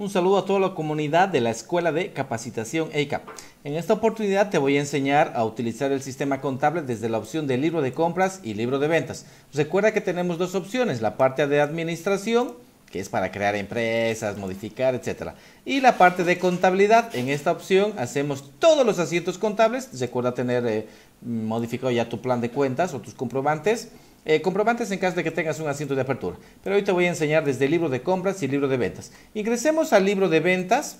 Un saludo a toda la comunidad de la Escuela de Capacitación EICAP. En esta oportunidad te voy a enseñar a utilizar el sistema contable desde la opción de libro de compras y libro de ventas. Recuerda que tenemos dos opciones, la parte de administración, que es para crear empresas, modificar, etc. Y la parte de contabilidad, en esta opción hacemos todos los asientos contables. Recuerda tener eh, modificado ya tu plan de cuentas o tus comprobantes eh, comprobantes en caso de que tengas un asiento de apertura. Pero hoy te voy a enseñar desde el libro de compras y libro de ventas. Ingresemos al libro de ventas.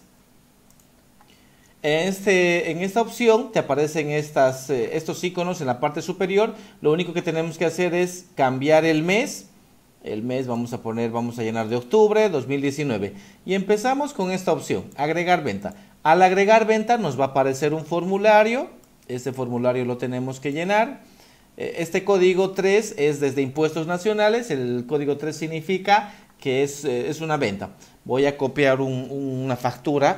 En, este, esta opción te aparecen eh, estos iconos en la parte superior. Lo único que tenemos que hacer es cambiar el mes. El mes vamos a poner, vamos a llenar de octubre 2019. Y empezamos con esta opción, agregar venta. Al agregar venta nos va a aparecer un formulario. Este formulario lo tenemos que llenar. Eh, este código 3 es desde impuestos nacionales, el código 3 significa que eh, es, una venta. Voy a copiar una factura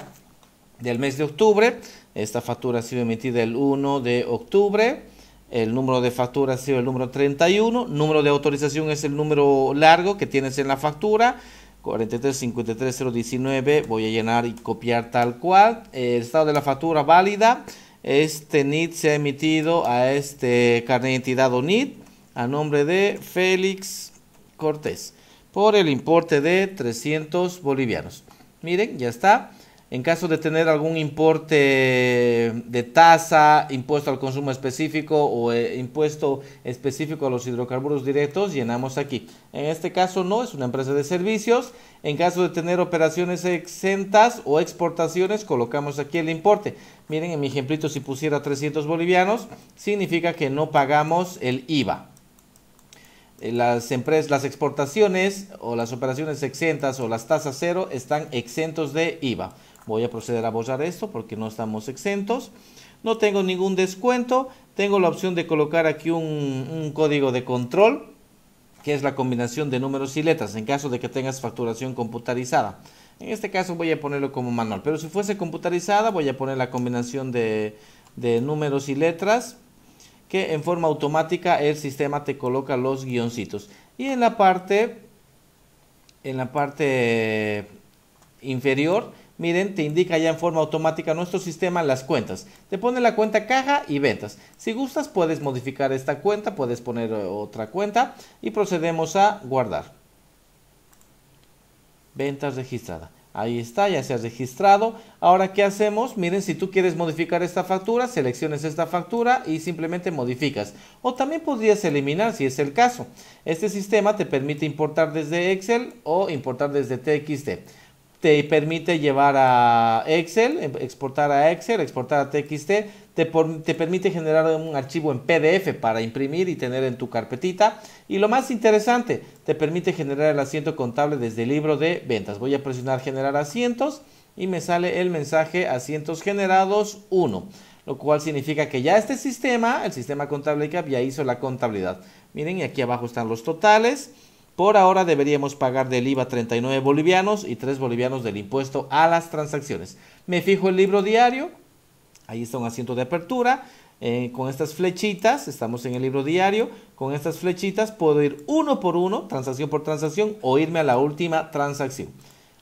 del mes de octubre, esta factura ha sido emitida el 1 de octubre, el número de factura ha sido el número 31, número de autorización es el número largo que tienes en la factura, 4353019, voy a llenar y copiar tal cual, el estado de la factura válida, este NIT se ha emitido a este carnet de identidad a nombre de Félix Cortés por el importe de 300 bolivianos. Miren, ya está. En caso de tener algún importe de tasa, impuesto al consumo específico o eh, impuesto específico a los hidrocarburos directos, llenamos aquí. En este caso no, es una empresa de servicios. En caso de tener operaciones exentas o exportaciones, colocamos aquí el importe. Miren, en mi ejemplito si pusiera 300 bolivianos, significa que no pagamos el IVA las empresas, las exportaciones o las operaciones exentas o las tasas cero están exentos de IVA. Voy a proceder a borrar esto porque no estamos exentos. No tengo ningún descuento. Tengo la opción de colocar aquí un, código de control que es la combinación de números y letras en caso de que tengas facturación computarizada. En este caso voy a ponerlo como manual, pero si fuese computarizada voy a poner la combinación de, de números y letras que en forma automática el sistema te coloca los guioncitos. Y en la parte, en la parte inferior, miren, te indica ya en forma automática nuestro sistema las cuentas. Te pone la cuenta caja y ventas. Si gustas puedes modificar esta cuenta, puedes poner eh, otra cuenta y procedemos a guardar. Ventas registrada. Ahí está, ya se ha registrado. Ahora, ¿qué hacemos? Miren, si tú quieres modificar esta factura, selecciones esta factura y simplemente modificas. O también podrías eliminar si es el caso. Este sistema te permite importar desde Excel o importar desde TXT. Te permite llevar a Excel, em, exportar a Excel, exportar a TXT, te, permite generar un archivo en PDF para imprimir y tener en tu carpetita. Y lo más interesante, te permite generar el asiento contable desde el libro de ventas. Voy a presionar generar asientos y me sale el mensaje asientos generados 1 lo cual significa que ya este sistema, el sistema contable CAP, ya hizo la contabilidad. Miren, y aquí abajo están los totales. Por ahora deberíamos pagar del IVA 39 bolivianos y 3 bolivianos del impuesto a las transacciones. Me fijo el libro diario, Ahí está un asiento de apertura. Eh, con estas flechitas, estamos en el libro diario, con estas flechitas puedo ir uno por uno, transacción por transacción, o irme a la última transacción.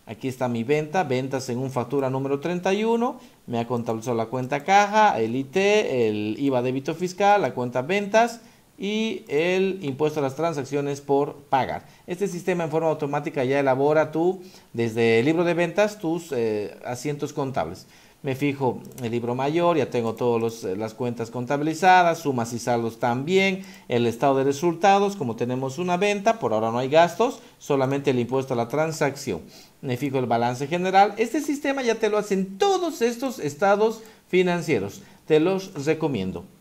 Aquí está mi venta, ventas en un factura número 31, me ha contabilizado la cuenta caja, el IT, el IVA débito fiscal, la cuenta ventas y el impuesto a las transacciones por pagar. Este sistema en forma automática ya elabora tú, desde el libro de ventas, tus eh, asientos contables me fijo el libro mayor, ya tengo todas eh, las cuentas contabilizadas, sumas y saldos también, el estado de resultados, como tenemos una venta, por ahora no hay gastos, solamente el impuesto a la transacción. Me fijo el balance general. Este sistema ya te lo hacen todos estos estados financieros. Te los recomiendo.